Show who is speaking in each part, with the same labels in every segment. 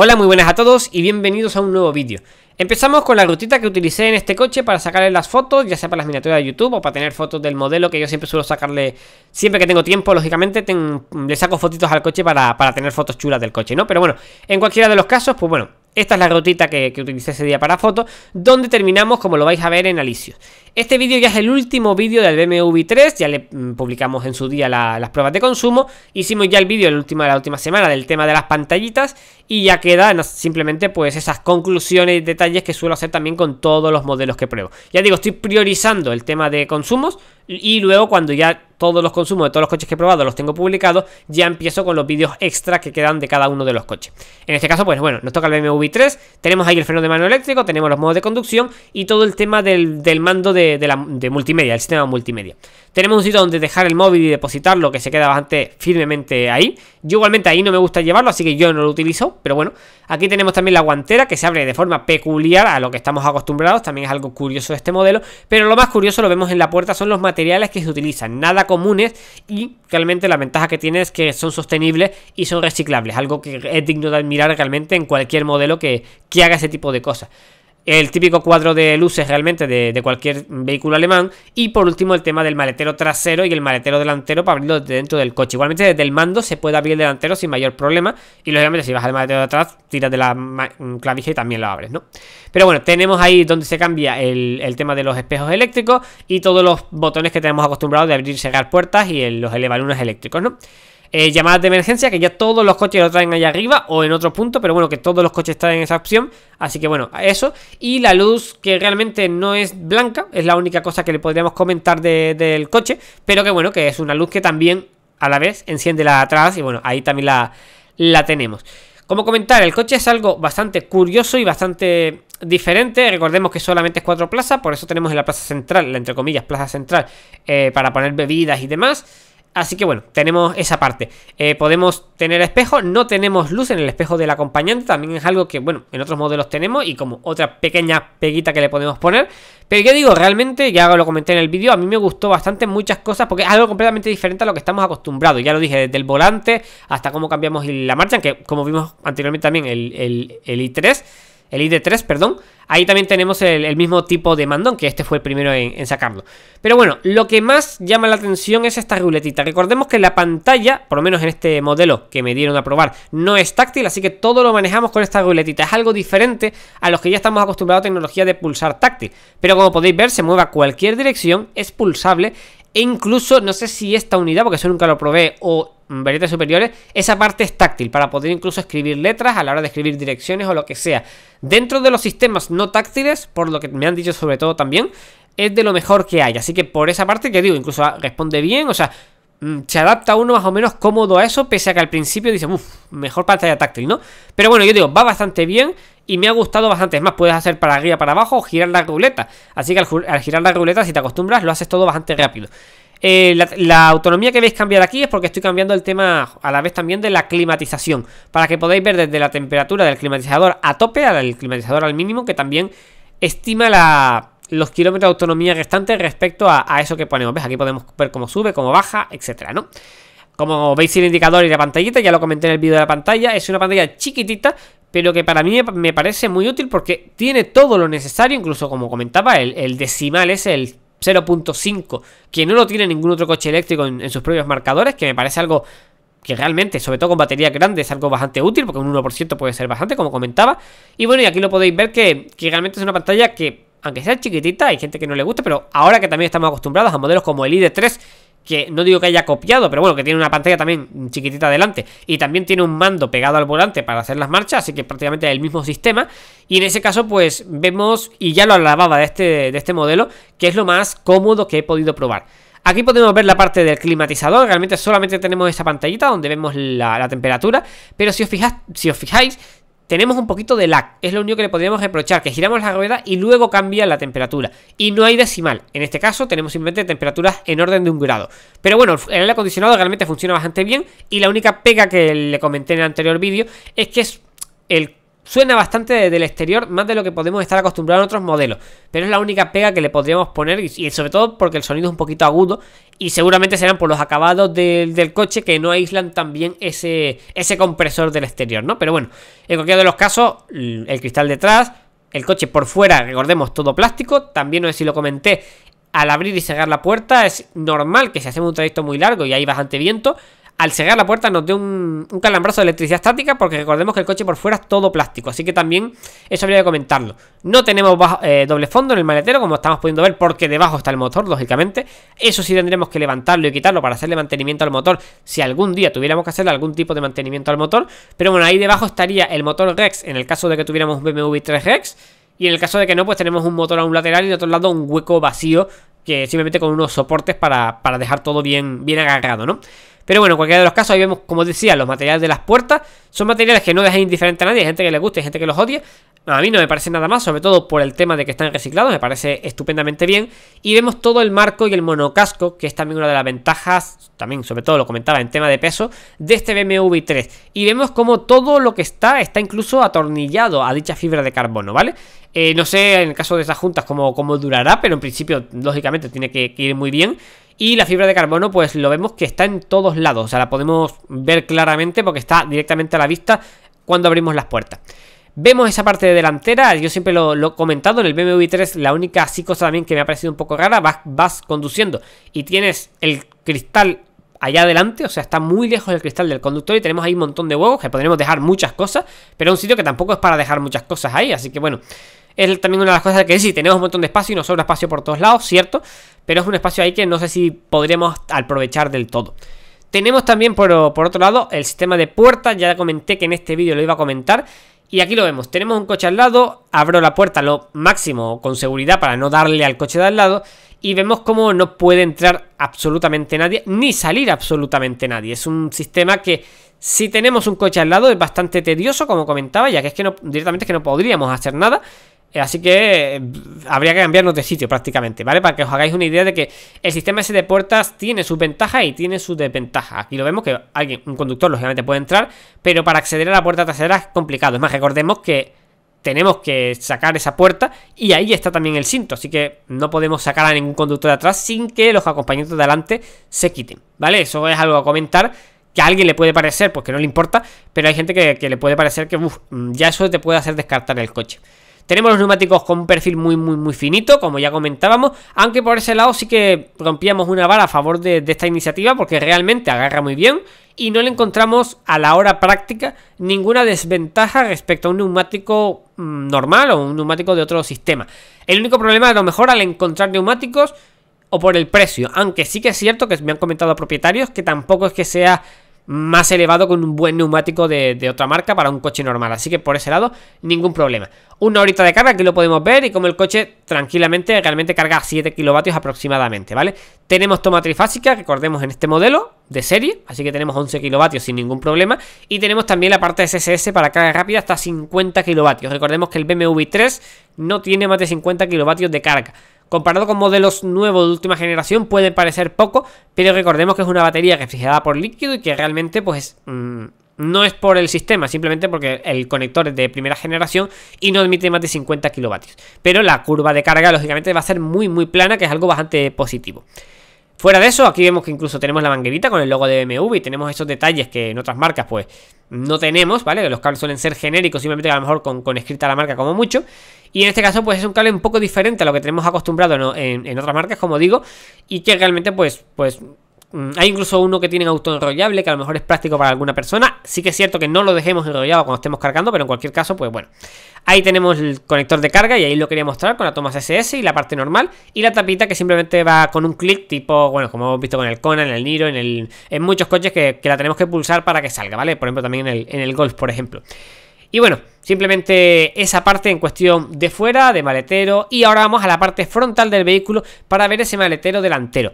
Speaker 1: Hola, muy buenas a todos y bienvenidos a un nuevo vídeo. Empezamos con la rutita que utilicé en este coche para sacarle las fotos, ya sea para las miniaturas de YouTube o para tener fotos del modelo que yo siempre suelo sacarle, siempre que tengo tiempo, lógicamente, le saco fotitos al coche para, tener fotos chulas del coche, ¿no? Pero bueno, en cualquiera de los casos, pues bueno, esta es la rutita que, que utilicé ese día para fotos, donde terminamos, como lo vais a ver en Alicio Este vídeo ya es el último vídeo del BMW 3, ya le mm, publicamos en su día las pruebas de consumo, hicimos ya el vídeo la la última semana del tema de las pantallitas y ya quedan simplemente pues esas conclusiones y detalles que suelo hacer también con todos los modelos que pruebo. Ya digo, estoy priorizando el tema de consumos y luego cuando ya todos los consumos de todos los coches que he probado los tengo publicados, ya empiezo con los vídeos extra que quedan de cada uno de los coches. En este caso, pues bueno, nos toca el BMW 3, tenemos ahí el freno de mano eléctrico, tenemos los modos de conducción y todo el tema del, mando de, la, de multimedia, el sistema multimedia. Tenemos un sitio donde dejar el móvil y depositarlo que se queda bastante firmemente ahí. Yo igualmente ahí no me gusta llevarlo, así que yo no lo utilizo, pero bueno. Aquí tenemos también la guantera que se abre de forma peculiar a lo que estamos acostumbrados, también es algo curioso este modelo, pero lo más curioso lo vemos en la puerta son los materiales que se utilizan, nada comunes y realmente la ventaja que tiene es que son sostenibles y son reciclables, algo que es digno de admirar realmente en cualquier modelo que, que haga ese tipo de cosas el típico cuadro de luces realmente de, cualquier vehículo alemán. Y por último, el tema del maletero trasero y el maletero delantero para abrirlo desde dentro del coche. Igualmente, desde el mando se puede abrir el delantero sin mayor problema. Y lógicamente, si vas al maletero de atrás, tiras de la mm, clavija y también lo abres, ¿no? Pero bueno, tenemos ahí donde se cambia el, tema de los espejos eléctricos y todos los botones que tenemos acostumbrados de abrir y cerrar puertas y los elevalunas eléctricos, ¿no? Eh, llamadas de emergencia, que ya todos los coches lo traen allá arriba o en otro punto, pero bueno, que todos los coches traen esa opción. Así que bueno, eso. Y la luz que realmente no es blanca, es la única cosa que le podríamos comentar del coche, pero que bueno, que es una luz que también a la vez enciende la atrás y bueno, ahí también la, la tenemos. Como comentar, el coche es algo bastante curioso y bastante diferente. Recordemos que solamente es cuatro plazas, por eso tenemos en la plaza central, la entre comillas, plaza central, eh, para poner bebidas y demás. Así que bueno, tenemos esa parte. Eh, podemos tener espejo, no tenemos luz en el espejo del acompañante, también es algo que, bueno, en otros modelos tenemos y como otra pequeña peguita que le podemos poner. Pero ya digo, realmente, ya lo comenté en el vídeo, a mí me gustó bastante muchas cosas porque es algo completamente diferente a lo que estamos acostumbrados. Ya lo dije, desde el volante hasta cómo cambiamos la marcha, que como vimos anteriormente también el, el, el i3 el ID3, perdón, ahí también tenemos el, mismo tipo de mandón, que este fue el primero en, en, sacarlo. Pero bueno, lo que más llama la atención es esta ruletita. Recordemos que la pantalla, por lo menos en este modelo que me dieron a probar, no es táctil, así que todo lo manejamos con esta ruletita. Es algo diferente a los que ya estamos acostumbrados a tecnología de pulsar táctil. Pero como podéis ver, se mueve a cualquier dirección, es pulsable e incluso, no sé si esta unidad, porque eso nunca lo probé, o variantes superiores, esa parte es táctil para poder incluso escribir letras a la hora de escribir direcciones o lo que sea. Dentro de los sistemas no táctiles, por lo que me han dicho sobre todo también, es de lo mejor que hay. Así que por esa parte que digo, incluso responde bien, o sea, mm, se adapta uno más o menos cómodo a eso, pese a que al principio dice, uff, mejor pantalla táctil, ¿no? Pero bueno, yo digo, va bastante bien y me ha gustado bastante. Es más, puedes hacer para arriba, para abajo, girar la ruleta. Así que al, girar la ruleta, si te acostumbras, lo haces todo bastante rápido. Eh, la, autonomía que veis cambiar aquí es porque estoy cambiando el tema a la vez también de la climatización. Para que podáis ver desde la temperatura del climatizador a tope, al climatizador al mínimo, que también estima la, los kilómetros de autonomía restantes respecto a, eso que ponemos. ¿Ves? Aquí podemos ver cómo sube, cómo baja, etcétera, ¿no? Como veis el indicador y la pantallita, ya lo comenté en el vídeo de la pantalla, es una pantalla chiquitita, pero que para mí me parece muy útil porque tiene todo lo necesario, incluso como comentaba, el, decimal es el 0.5, que no lo tiene ningún otro coche eléctrico en, sus propios marcadores, que me parece algo que realmente, sobre todo con baterías grandes es algo bastante útil, porque un 1% puede ser bastante, como comentaba. Y bueno, y aquí lo podéis ver que, que realmente es una pantalla que, aunque sea chiquitita, hay gente que no le gusta, pero ahora que también estamos acostumbrados a modelos como el ID3, que no digo que haya copiado, pero bueno, que tiene una pantalla también chiquitita adelante y también tiene un mando pegado al volante para hacer las marchas, así que prácticamente el mismo sistema. Y en ese caso, pues vemos, y ya lo alababa de este, de este modelo, que es lo más cómodo que he podido probar. Aquí podemos ver la parte del climatizador, realmente solamente tenemos esa pantallita donde vemos la, temperatura, pero si os, fijas, si os fijáis, tenemos un poquito de lag, es lo único que le podríamos reprochar, que giramos la rueda y luego cambia la temperatura. Y no hay decimal, en este caso tenemos simplemente temperaturas en orden de un grado. Pero bueno, el aire acondicionado realmente funciona bastante bien y la única pega que le comenté en el anterior vídeo es que es el Suena bastante del exterior, más de lo que podemos estar acostumbrados en otros modelos, pero es la única pega que le podríamos poner y sobre todo porque el sonido es un poquito agudo y seguramente serán por los acabados del, coche que no aíslan también ese, ese compresor del exterior, ¿no? Pero bueno, en cualquier de los casos, el cristal detrás, el coche por fuera, recordemos, todo plástico, también no sé si lo comenté, al abrir y cerrar la puerta es normal que si hacemos un trayecto muy largo y hay bastante viento, al cerrar la puerta nos dé un, calambrazo de electricidad estática porque recordemos que el coche por fuera es todo plástico, así que también eso habría que comentarlo. No tenemos eh, doble fondo en el maletero como estamos pudiendo ver porque debajo está el motor, lógicamente. Eso sí tendremos que levantarlo y quitarlo para hacerle mantenimiento al motor si algún día tuviéramos que hacerle algún tipo de mantenimiento al motor. Pero bueno, ahí debajo estaría el motor Rex en el caso de que tuviéramos un BMW 3 Rex. Y en el caso de que no, pues tenemos un motor a un lateral y de otro lado un hueco vacío que simplemente con unos soportes para, dejar todo bien, bien agarrado, ¿no? Pero bueno, en cualquiera de los casos, ahí vemos, como decía, los materiales de las puertas son materiales que no dejan indiferente a nadie. Hay gente que les gusta y gente que los odia. A mí no me parece nada más, sobre todo por el tema de que están reciclados, me parece estupendamente bien. Y vemos todo el marco y el monocasco, que es también una de las ventajas, también sobre todo lo comentaba en tema de peso, de este BMW 3. Y vemos como todo lo que está está incluso atornillado a dicha fibra de carbono, ¿vale? Eh, no sé en el caso de esas juntas cómo, durará, pero en principio, lógicamente, tiene que ir muy bien. Y la fibra de carbono, pues lo vemos que está en todos lados. O sea, la podemos ver claramente porque está directamente a la vista cuando abrimos las puertas. Vemos esa parte de delantera, yo siempre lo, he comentado, en el BMW 3 la única así cosa también que me ha parecido un poco rara, vas, vas conduciendo y tienes el cristal allá adelante, o sea, está muy lejos el cristal del conductor y tenemos ahí un montón de huevos que podremos dejar muchas cosas, pero es un sitio que tampoco es para dejar muchas cosas ahí, así que bueno, es también una de las cosas que sí, tenemos un montón de espacio y nos sobra espacio por todos lados, cierto, pero es un espacio ahí que no sé si podremos aprovechar del todo. Tenemos también por, otro lado el sistema de puertas, ya comenté que en este vídeo lo iba a comentar, y aquí lo vemos, tenemos un coche al lado, abro la puerta lo máximo con seguridad para no darle al coche de al lado y vemos cómo no puede entrar absolutamente nadie ni salir absolutamente nadie. Es un sistema que si tenemos un coche al lado es bastante tedioso como comentaba ya que es que directamente es que no podríamos hacer nada eh, así que mm, habría que cambiarnos de sitio prácticamente, ¿vale? Para que os hagáis una idea de que el sistema ese de puertas tiene sus ventajas y tiene sus desventajas. Aquí lo vemos que alguien, un conductor, lógicamente puede entrar, pero para acceder a la puerta trasera es complicado. Es más, recordemos que tenemos que sacar esa puerta y ahí está también el cinto, así que no podemos sacar a ningún conductor de atrás sin que los acompañantes de adelante se quiten, ¿vale? Eso es algo a comentar que a alguien le puede parecer, pues que no le importa, pero hay gente que, le puede parecer que mm, ya eso te puede hacer descartar el coche. Tenemos los neumáticos con un perfil muy, muy, muy finito, como ya comentábamos, aunque por ese lado sí que rompíamos una vara a favor de, esta iniciativa porque realmente agarra muy bien y no le encontramos a la hora práctica ninguna desventaja respecto a un neumático mm, normal o un neumático de otro sistema. El único problema a lo mejor al encontrar neumáticos o por el precio, aunque sí que es cierto que me han comentado propietarios que tampoco es que sea más elevado con un buen neumático de, otra marca para un coche normal. Así que por ese lado, ningún problema. Una horita de carga, aquí lo podemos ver, y como el coche tranquilamente, realmente carga 7 kilovatios aproximadamente, ¿vale? Tenemos toma trifásica, recordemos en este modelo, de serie, así que tenemos 11 kilovatios sin ningún problema. Y tenemos también la parte SSS para carga rápida hasta 50 kilovatios. Recordemos que el BMW 3 no tiene más de 50 kilovatios de carga comparado con modelos nuevos de última generación puede parecer poco, pero recordemos que es una batería refrigerada por líquido y que realmente pues mm, no es por el sistema, simplemente porque el conector es de primera generación y no admite más de 50 kilovatios. Pero la curva de carga lógicamente va a ser muy muy plana, que es algo bastante positivo. Fuera de eso, aquí vemos que incluso tenemos la manguerita con el logo de BMW y tenemos esos detalles que en otras marcas pues no tenemos, ¿vale? Que Los cables suelen ser genéricos, simplemente a lo mejor con, escrita la marca como mucho. Y en este caso pues es un cable un poco diferente a lo que tenemos acostumbrado en otras marcas, como digo, y que realmente pues, pues Mm, hay incluso uno que tiene autoenrollable, que a lo mejor es práctico para alguna persona. Sí que es cierto que no lo dejemos enrollado cuando estemos cargando, pero en cualquier caso, pues bueno. Ahí tenemos el conector de carga y ahí lo quería mostrar con la toma SS y la parte normal. Y la tapita que simplemente va con un clic, tipo, bueno, como hemos visto con el Kona, en el Niro, en, el, en muchos coches que, la tenemos que pulsar para que salga, ¿vale? Por ejemplo, también en el, en el Golf, por ejemplo. Y bueno, simplemente esa parte en cuestión de fuera, de maletero. Y ahora vamos a la parte frontal del vehículo para ver ese maletero delantero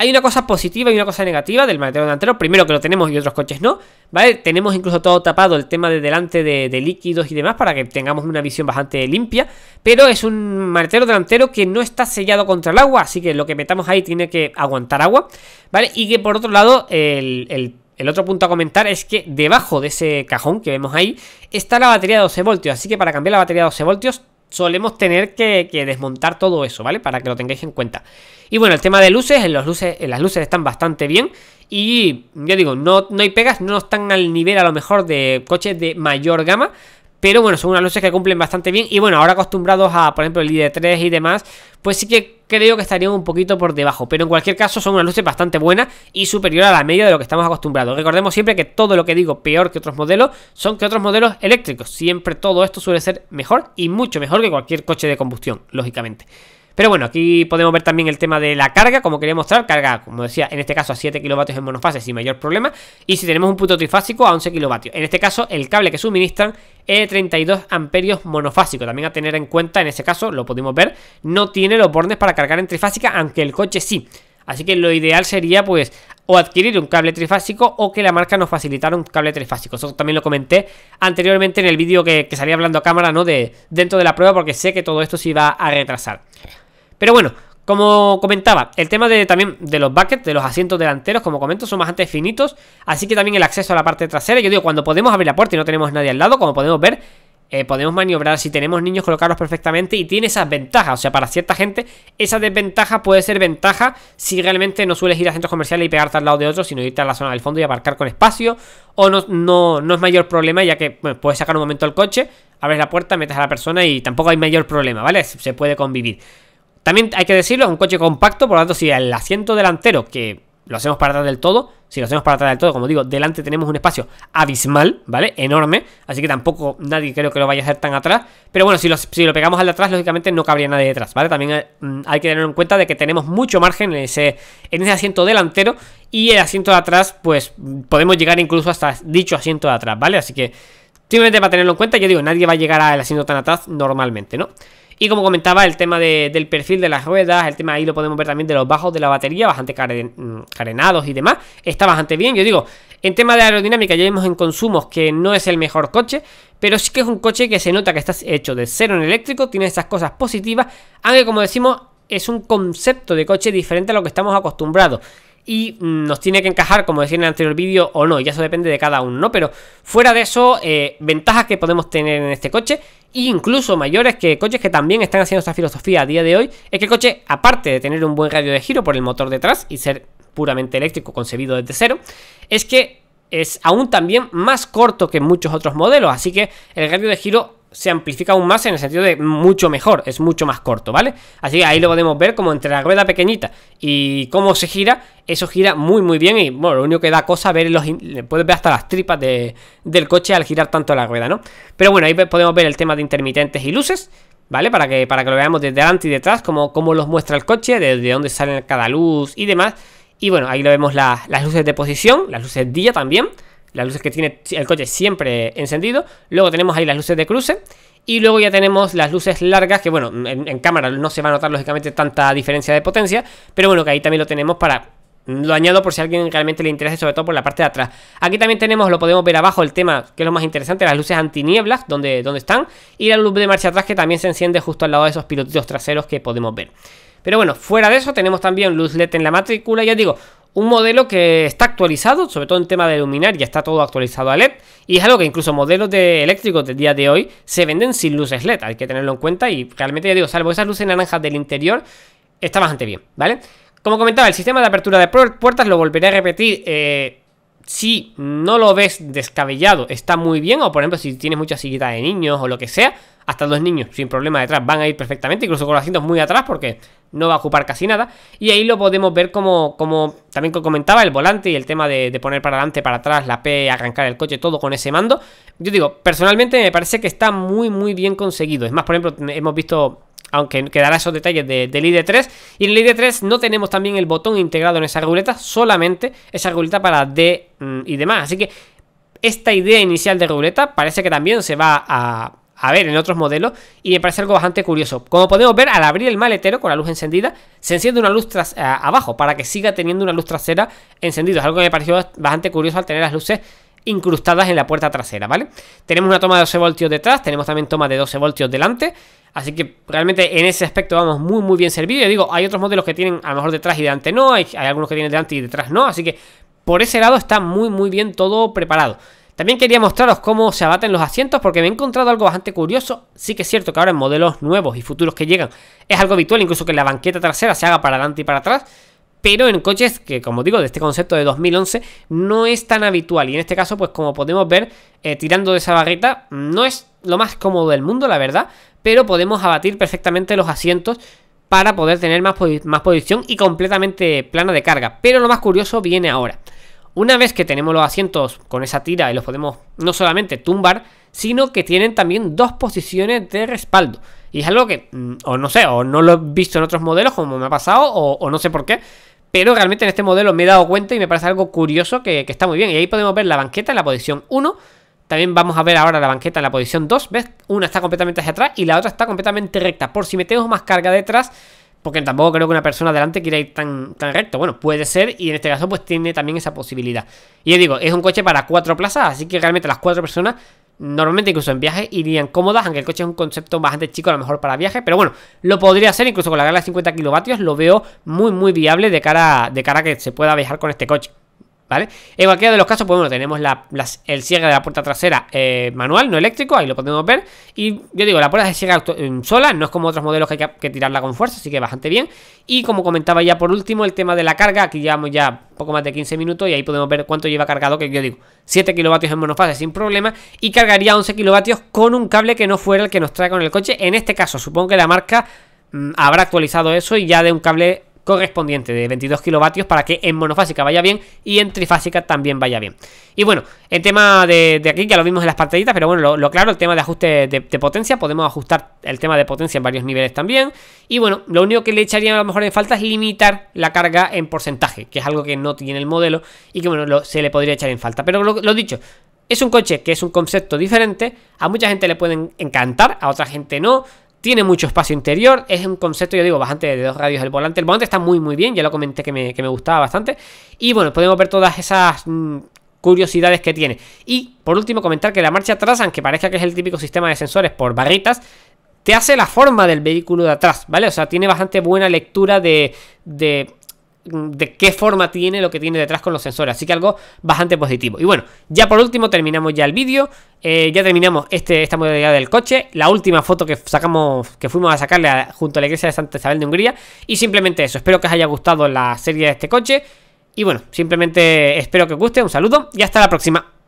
Speaker 1: hay una cosa positiva y una cosa negativa del maletero delantero. Primero que lo tenemos y otros coches no, ¿vale? Tenemos incluso todo tapado el tema de delante de, líquidos y demás para que tengamos una visión bastante limpia. Pero es un maletero delantero que no está sellado contra el agua, así que lo que metamos ahí tiene que aguantar agua, ¿vale? Y que por otro lado el, el otro punto a comentar es que debajo de ese cajón que vemos ahí está la batería de 12 voltios, así que para cambiar la batería de 12 voltios solemos tener que, desmontar todo eso, ¿vale? Para que lo tengáis en cuenta. Y bueno, el tema de luces, en, los luces, en las luces están bastante bien. Y yo digo, no, no hay pegas, no están al nivel a lo mejor de coches de mayor gama, pero bueno, son unas luces que cumplen bastante bien. Y bueno, ahora acostumbrados a, por ejemplo, el ID3 y demás, pues sí que creo que estarían un poquito por debajo. Pero en cualquier caso, son unas luces bastante buenas y superior a la media de lo que estamos acostumbrados. Recordemos siempre que todo lo que digo peor que otros modelos son que otros modelos eléctricos. Siempre todo esto suele ser mejor y mucho mejor que cualquier coche de combustión, lógicamente. Pero bueno, aquí podemos ver también el tema de la carga, como quería mostrar, carga, como decía, en este caso a 7 kilovatios en monofase sin mayor problema, y si tenemos un punto trifásico a 11 kilovatios. En este caso, el cable que suministran es de 32 amperios monofásico, también a tener en cuenta, en este caso, lo pudimos ver, no tiene los bornes para cargar en trifásica, aunque el coche sí. Así que lo ideal sería pues o adquirir un cable trifásico o que la marca nos facilitara un cable trifásico. Eso también lo comenté anteriormente en el vídeo que, que salía hablando a cámara, ¿no? De dentro de la prueba porque sé que todo esto se iba a retrasar. Pero bueno, como comentaba, el tema de, también de los buckets, de los asientos delanteros, como comento, son bastante finitos. Así que también el acceso a la parte trasera. Yo digo, cuando podemos abrir la puerta y no tenemos nadie al lado, como podemos ver, eh, podemos maniobrar. Si tenemos niños, colocarlos perfectamente y tiene esas ventajas. O sea, para cierta gente, esa desventaja puede ser ventaja si realmente no sueles ir a centros comerciales y pegarte al lado de otro, sino irte a la zona del fondo y aparcar con espacio. O no, no, es mayor problema, ya que puedes sacar un momento el coche, abres la puerta, metes a la persona y tampoco hay mayor problema, ¿vale? Se puede convivir. También hay que decirlo, es un coche compacto, por lo tanto, si el asiento delantero, que lo hacemos para atrás del todo, si lo hacemos para atrás del todo, como digo, delante tenemos un espacio abismal, ¿vale? Enorme, así que tampoco nadie creo que lo vaya a hacer tan atrás, pero bueno, si lo, si lo pegamos al de atrás, lógicamente no cabría nadie detrás, ¿vale? También mm, hay que tener en cuenta de que tenemos mucho margen en ese, en ese asiento delantero y el asiento de atrás, pues podemos llegar incluso hasta dicho asiento de atrás, ¿vale? Así que simplemente para tenerlo en cuenta, yo digo, nadie va a llegar al asiento tan atrás normalmente, ¿no? Y como comentaba, el tema del perfil de las ruedas, el tema ahí lo podemos ver también de los bajos de la batería, bastante mm, carenados y demás, está bastante bien. Yo digo, en tema de aerodinámica ya vemos en consumos que no es el mejor coche, pero sí que es un coche que se nota que está hecho de cero en eléctrico, tiene esas cosas positivas, aunque como decimos, es un concepto de coche diferente a lo que estamos acostumbrados y mm, nos tiene que encajar, como decía en el anterior vídeo, o no, ya eso depende de cada uno, ¿no? Pero fuera de eso, eh, ventajas que podemos tener en este coche, e incluso mayores que coches que también están haciendo esta filosofía a día de hoy, es que el coche, aparte de tener un buen radio de giro por el motor detrás y ser puramente eléctrico concebido desde cero, es que es aún también más corto que muchos otros modelos, así que el radio de giro se amplifica aún más en el sentido de mucho mejor, es mucho más corto, ¿vale? Así que ahí lo podemos ver como entre la rueda pequeñita y cómo se gira, eso gira muy muy bien y bueno, lo único que da cosa ver los, puedes ver hasta las tripas de, del coche al girar tanto la rueda, ¿no? Pero bueno, ahí podemos ver el tema de intermitentes y luces, ¿vale? Para que, para que lo veamos desde delante y detrás, como cómo los muestra el coche, desde dónde sale cada luz y demás. Y bueno, ahí lo vemos las luces de posición, las luces día también las luces que tiene el coche siempre encendido. Luego tenemos ahí las luces de cruce. Y luego ya tenemos las luces largas, que bueno, en, cámara no se va a notar lógicamente tanta diferencia de potencia, pero bueno, que ahí también lo tenemos para... Mm, lo añado por si a alguien realmente le interese, sobre todo por la parte de atrás. Aquí también tenemos, lo podemos ver abajo, el tema que es lo más interesante, las luces antinieblas, donde, donde están, y la luz de marcha atrás que también se enciende justo al lado de esos pilotitos traseros que podemos ver. Pero bueno, fuera de eso tenemos también luz LED en la matrícula, ya digo, un modelo que está actualizado, sobre todo en tema de iluminar, ya está todo actualizado a LED y es algo que incluso modelos de eléctricos del día de hoy se venden sin luces LED, hay que tenerlo en cuenta y realmente ya digo, salvo esas luces naranjas del interior, está bastante bien, ¿vale? Como comentaba, el sistema de apertura de puertas lo volveré a repetir. Eh, si no lo ves descabellado, está muy bien. O por ejemplo, si tienes muchas sillitas de niños o lo que sea, hasta dos niños sin problema detrás van a ir perfectamente, incluso con los asientos muy atrás porque no va a ocupar casi nada. Y ahí lo podemos ver como, como también comentaba, el volante y el tema de, poner para adelante, para atrás, la P, arrancar el coche, todo con ese mando. Yo digo, personalmente me parece que está muy, muy bien conseguido. Es más, por ejemplo, hemos visto aunque quedará esos detalles del ID3. Y en el ID3 no tenemos también el botón integrado en esa ruleta, solamente esa ruleta para D mm, y demás. Así que esta idea inicial de ruleta parece que también se va a, a ver en otros modelos y me parece algo bastante curioso. Como podemos ver, al abrir el maletero con la luz encendida, se enciende una luz tras, eh, abajo para que siga teniendo una luz trasera encendida. Es algo que me pareció bastante curioso al tener las luces incrustadas en la puerta trasera, ¿vale? Tenemos una toma de 12 voltios detrás, tenemos también toma de 12 voltios delante, así que realmente en ese aspecto vamos muy muy bien servido. Yo digo, hay otros modelos que tienen a lo mejor detrás y delante no, hay, hay algunos que tienen delante y detrás no, así que por ese lado está muy muy bien todo preparado. También quería mostraros cómo se abaten los asientos porque me he encontrado algo bastante curioso. Sí que es cierto que ahora en modelos nuevos y futuros que llegan es algo habitual incluso que la banqueta trasera se haga para adelante y para atrás. Pero en coches que, como digo, de este concepto de 2011 no es tan habitual. Y en este caso, pues como podemos ver, eh, tirando de esa barrita no es lo más cómodo del mundo, la verdad. Pero podemos abatir perfectamente los asientos para poder tener más posición y completamente plana de carga. Pero lo más curioso viene ahora. Una vez que tenemos los asientos con esa tira y los podemos no solamente tumbar, sino que tienen también dos posiciones de respaldo. Y es algo que, mm, o no sé, o no lo he visto en otros modelos como me ha pasado, o, no sé por qué. Pero realmente en este modelo me he dado cuenta y me parece algo curioso que, que está muy bien. Y ahí podemos ver la banqueta en la posición 1. También vamos a ver ahora la banqueta en la posición 2, ¿ves? Una está completamente hacia atrás y la otra está completamente recta. Por si metemos más carga detrás, porque tampoco creo que una persona adelante quiera ir tan, tan recto. Bueno, puede ser y en este caso pues tiene también esa posibilidad. Y yo digo, es un coche para cuatro plazas, así que realmente las cuatro personas normalmente incluso en viajes irían cómodas, aunque el coche es un concepto bastante chico a lo mejor para viajes, pero bueno, lo podría hacer incluso con la gala de 50 kilovatios, lo veo muy muy viable de cara, de cara a que se pueda viajar con este coche. ¿vale? En cualquiera de los casos, pues bueno, tenemos el cierre de la puerta trasera eh, manual, no eléctrico, ahí lo podemos ver. Y yo digo, la puerta se cierra mm, sola, no es como otros modelos que hay que, tirarla con fuerza, así que bastante bien. Y como comentaba ya por último, el tema de la carga, aquí llevamos ya poco más de 15 minutos y ahí podemos ver cuánto lleva cargado, que yo digo, 7 kilovatios en monofase sin problema y cargaría 11 kilovatios con un cable que no fuera el que nos trae con el coche. En este caso, supongo que la marca mm, habrá actualizado eso y ya de un cable correspondiente de 22 kilovatios para que en monofásica vaya bien y en trifásica también vaya bien. Y bueno, el tema de, aquí ya lo vimos en las partiditas pero bueno, lo, claro, el tema de ajuste de, potencia, podemos ajustar el tema de potencia en varios niveles también. Y bueno, lo único que le echaría a lo mejor en falta es limitar la carga en porcentaje, que es algo que no tiene el modelo y que bueno, se le podría echar en falta. Pero lo, lo dicho, es un coche que es un concepto diferente. A mucha gente le pueden encantar, a otra gente no. Tiene mucho espacio interior, es un concepto, yo digo, bastante de dos radios del volante. El volante está muy, muy bien, ya lo comenté que me, gustaba bastante. Y bueno, podemos ver todas esas mm, curiosidades que tiene. Y por último, comentar que la marcha atrás, aunque parezca que es el típico sistema de sensores por barritas, te hace la forma del vehículo de atrás, ¿vale? O sea, tiene bastante buena lectura de de qué forma tiene lo que tiene detrás con los sensores. Así que algo bastante positivo. Y bueno, ya por último terminamos ya el vídeo. Eh, ya terminamos este, esta modalidad del coche. La última foto que sacamos, que fuimos a sacarle junto a la iglesia de Santa Isabel de Hungría. Y simplemente eso. Espero que os haya gustado la serie de este coche. Y bueno, simplemente espero que os guste. Un saludo y hasta la próxima.